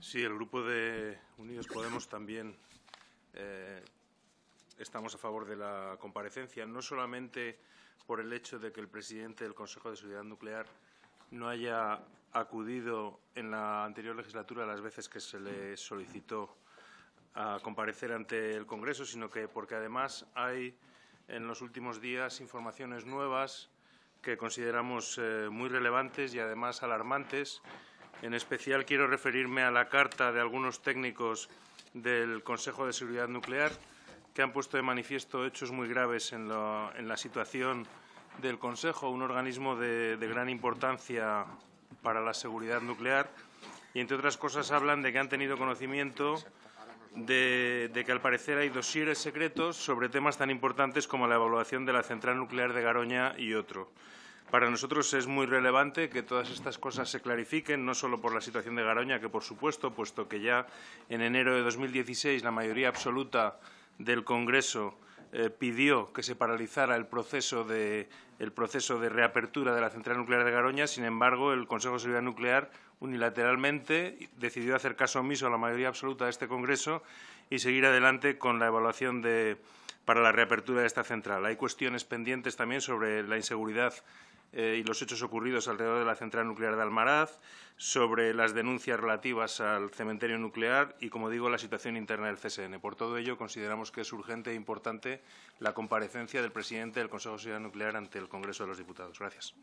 Sí, el grupo de Unidos Podemos también eh, estamos a favor de la comparecencia, no solamente por el hecho de que el presidente del Consejo de Seguridad Nuclear no haya acudido en la anterior legislatura las veces que se le solicitó a comparecer ante el Congreso, sino que porque además hay en los últimos días informaciones nuevas que consideramos eh, muy relevantes y además alarmantes en especial quiero referirme a la carta de algunos técnicos del Consejo de Seguridad Nuclear que han puesto de manifiesto hechos muy graves en, la situación del Consejo, un organismo de, gran importancia para la seguridad nuclear. Y, entre otras cosas, hablan de que han tenido conocimiento de, de, que al parecer hay dosieres secretos sobre temas tan importantes como la evaluación de la central nuclear de Garoña y otro. Para nosotros es muy relevante que todas estas cosas se clarifiquen, no solo por la situación de Garoña, que por supuesto, puesto que ya en enero de 2016 la mayoría absoluta del Congreso eh, pidió que se paralizara el proceso, de, reapertura de la central nuclear de Garoña. Sin embargo, el Consejo de Seguridad Nuclear unilateralmente decidió hacer caso omiso a la mayoría absoluta de este Congreso y seguir adelante con la evaluación de, para la reapertura de esta central. Hay cuestiones pendientes también sobre la inseguridad eh, y los hechos ocurridos alrededor de la central nuclear de Almaraz, sobre las denuncias relativas al cementerio nuclear y, como digo, la situación interna del CSN. Por todo ello, consideramos que es urgente e importante la comparecencia del presidente del Consejo de Seguridad Nuclear ante el Congreso de los Diputados. Gracias.